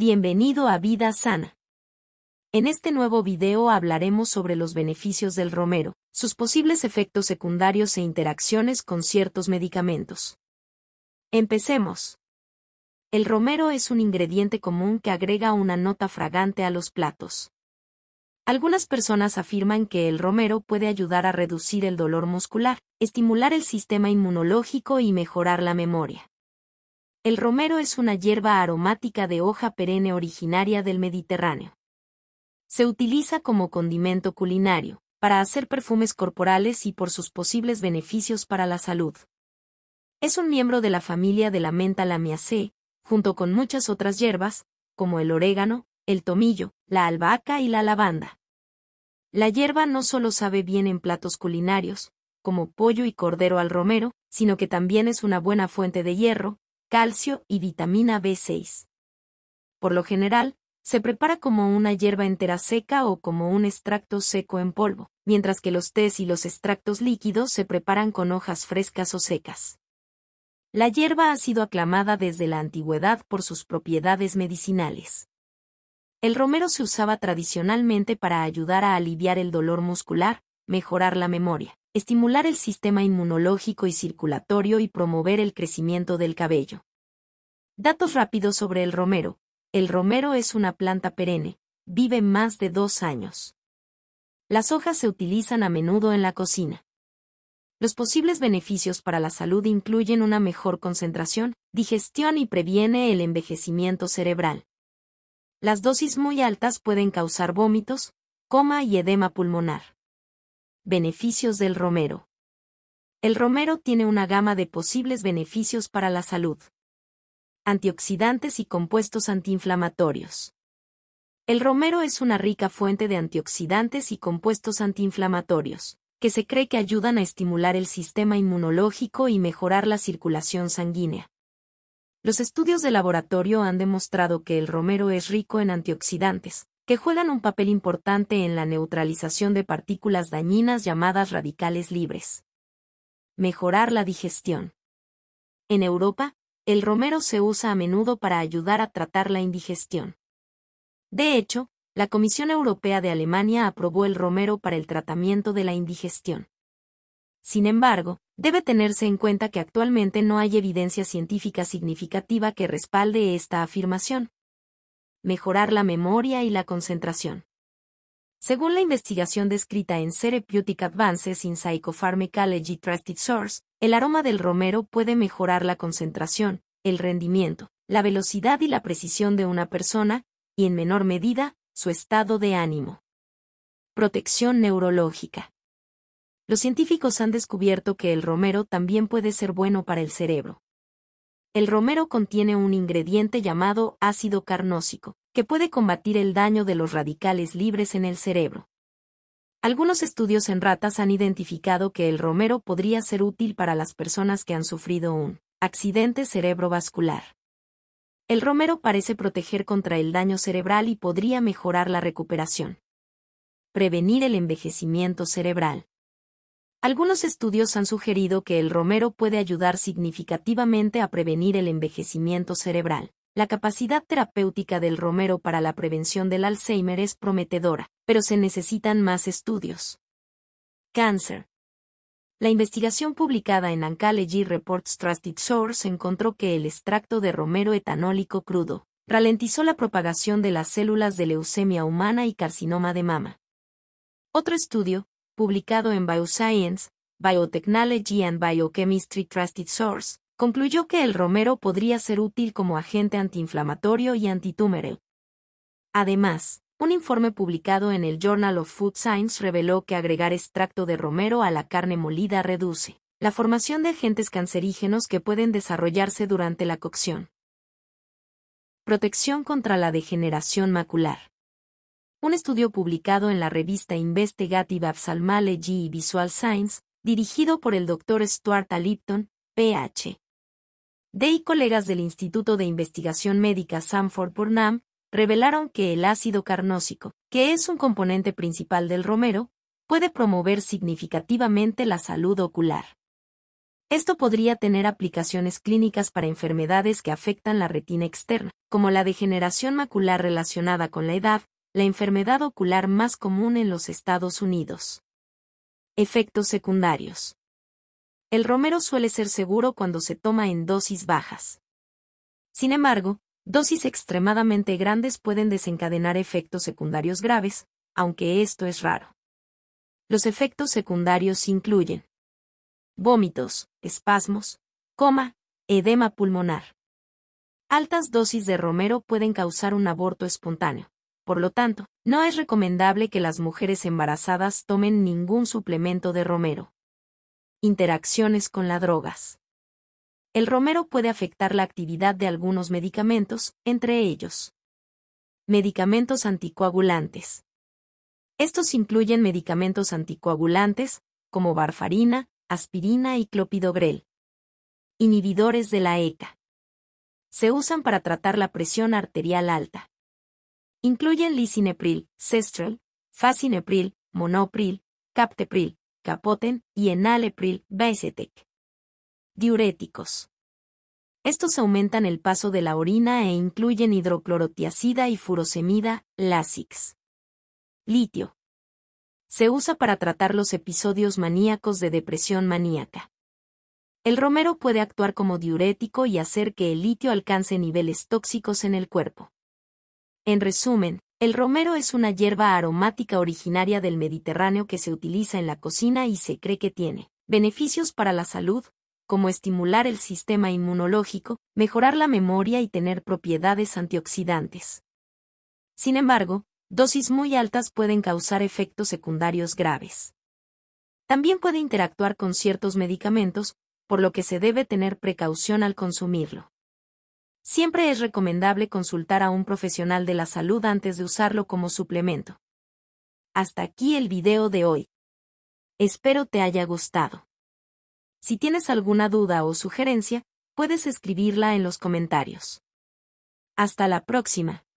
Bienvenido a Vida Sana. En este nuevo video hablaremos sobre los beneficios del romero, sus posibles efectos secundarios e interacciones con ciertos medicamentos. Empecemos. El romero es un ingrediente común que agrega una nota fragante a los platos. Algunas personas afirman que el romero puede ayudar a reducir el dolor muscular, estimular el sistema inmunológico y mejorar la memoria. El romero es una hierba aromática de hoja perenne originaria del Mediterráneo. Se utiliza como condimento culinario, para hacer perfumes corporales y por sus posibles beneficios para la salud. Es un miembro de la familia de la menta lamiaceae, junto con muchas otras hierbas, como el orégano, el tomillo, la albahaca y la lavanda. La hierba no solo sabe bien en platos culinarios, como pollo y cordero al romero, sino que también es una buena fuente de hierro, calcio y vitamina B6. Por lo general, se prepara como una hierba entera seca o como un extracto seco en polvo, mientras que los tés y los extractos líquidos se preparan con hojas frescas o secas. La hierba ha sido aclamada desde la antigüedad por sus propiedades medicinales. El romero se usaba tradicionalmente para ayudar a aliviar el dolor muscular, mejorar la memoria, estimular el sistema inmunológico y circulatorio y promover el crecimiento del cabello. Datos rápidos sobre el romero. El romero es una planta perenne, vive más de dos años. Las hojas se utilizan a menudo en la cocina. Los posibles beneficios para la salud incluyen una mejor concentración, digestión y previene el envejecimiento cerebral. Las dosis muy altas pueden causar vómitos, coma y edema pulmonar. Beneficios del romero. El romero tiene una gama de posibles beneficios para la salud. Antioxidantes y compuestos antiinflamatorios. El romero es una rica fuente de antioxidantes y compuestos antiinflamatorios, que se cree que ayudan a estimular el sistema inmunológico y mejorar la circulación sanguínea. Los estudios de laboratorio han demostrado que el romero es rico en antioxidantes, que juegan un papel importante en la neutralización de partículas dañinas llamadas radicales libres. Mejorar la digestión. En Europa, el romero se usa a menudo para ayudar a tratar la indigestión. De hecho, la Comisión Europea de Alemania aprobó el romero para el tratamiento de la indigestión. Sin embargo, debe tenerse en cuenta que actualmente no hay evidencia científica significativa que respalde esta afirmación mejorar la memoria y la concentración. Según la investigación descrita en Therapeutic Advances in Psychopharmacology Trusted Source, el aroma del romero puede mejorar la concentración, el rendimiento, la velocidad y la precisión de una persona, y en menor medida, su estado de ánimo. Protección neurológica. Los científicos han descubierto que el romero también puede ser bueno para el cerebro, el romero contiene un ingrediente llamado ácido carnósico, que puede combatir el daño de los radicales libres en el cerebro. Algunos estudios en ratas han identificado que el romero podría ser útil para las personas que han sufrido un accidente cerebrovascular. El romero parece proteger contra el daño cerebral y podría mejorar la recuperación. Prevenir el envejecimiento cerebral. Algunos estudios han sugerido que el romero puede ayudar significativamente a prevenir el envejecimiento cerebral. La capacidad terapéutica del romero para la prevención del Alzheimer es prometedora, pero se necesitan más estudios. Cáncer. La investigación publicada en Oncology Reports Trusted Source encontró que el extracto de romero etanólico crudo ralentizó la propagación de las células de leucemia humana y carcinoma de mama. Otro estudio, publicado en Bioscience, Biotechnology and Biochemistry Trusted Source, concluyó que el romero podría ser útil como agente antiinflamatorio y antitúmero. Además, un informe publicado en el Journal of Food Science reveló que agregar extracto de romero a la carne molida reduce la formación de agentes cancerígenos que pueden desarrollarse durante la cocción. Protección contra la degeneración macular. Un estudio publicado en la revista Investigative Ophthalmology y Visual Science, dirigido por el Dr. Stuart Lipton, Ph. y colegas del Instituto de Investigación Médica Sanford burnham revelaron que el ácido carnósico, que es un componente principal del romero, puede promover significativamente la salud ocular. Esto podría tener aplicaciones clínicas para enfermedades que afectan la retina externa, como la degeneración macular relacionada con la edad, la enfermedad ocular más común en los Estados Unidos. Efectos secundarios. El romero suele ser seguro cuando se toma en dosis bajas. Sin embargo, dosis extremadamente grandes pueden desencadenar efectos secundarios graves, aunque esto es raro. Los efectos secundarios incluyen vómitos, espasmos, coma, edema pulmonar. Altas dosis de romero pueden causar un aborto espontáneo, por lo tanto, no es recomendable que las mujeres embarazadas tomen ningún suplemento de romero. Interacciones con las drogas. El romero puede afectar la actividad de algunos medicamentos, entre ellos. Medicamentos anticoagulantes. Estos incluyen medicamentos anticoagulantes, como barfarina, aspirina y clopidogrel. Inhibidores de la ECA. Se usan para tratar la presión arterial alta. Incluyen lisinepril, cestrel, fasinepril, monopril, captepril, capoten y enalepril, basetec. Diuréticos. Estos aumentan el paso de la orina e incluyen hidroclorotiacida y furosemida, Lasix. Litio. Se usa para tratar los episodios maníacos de depresión maníaca. El romero puede actuar como diurético y hacer que el litio alcance niveles tóxicos en el cuerpo. En resumen, el romero es una hierba aromática originaria del Mediterráneo que se utiliza en la cocina y se cree que tiene beneficios para la salud, como estimular el sistema inmunológico, mejorar la memoria y tener propiedades antioxidantes. Sin embargo, dosis muy altas pueden causar efectos secundarios graves. También puede interactuar con ciertos medicamentos, por lo que se debe tener precaución al consumirlo siempre es recomendable consultar a un profesional de la salud antes de usarlo como suplemento. Hasta aquí el video de hoy. Espero te haya gustado. Si tienes alguna duda o sugerencia, puedes escribirla en los comentarios. Hasta la próxima.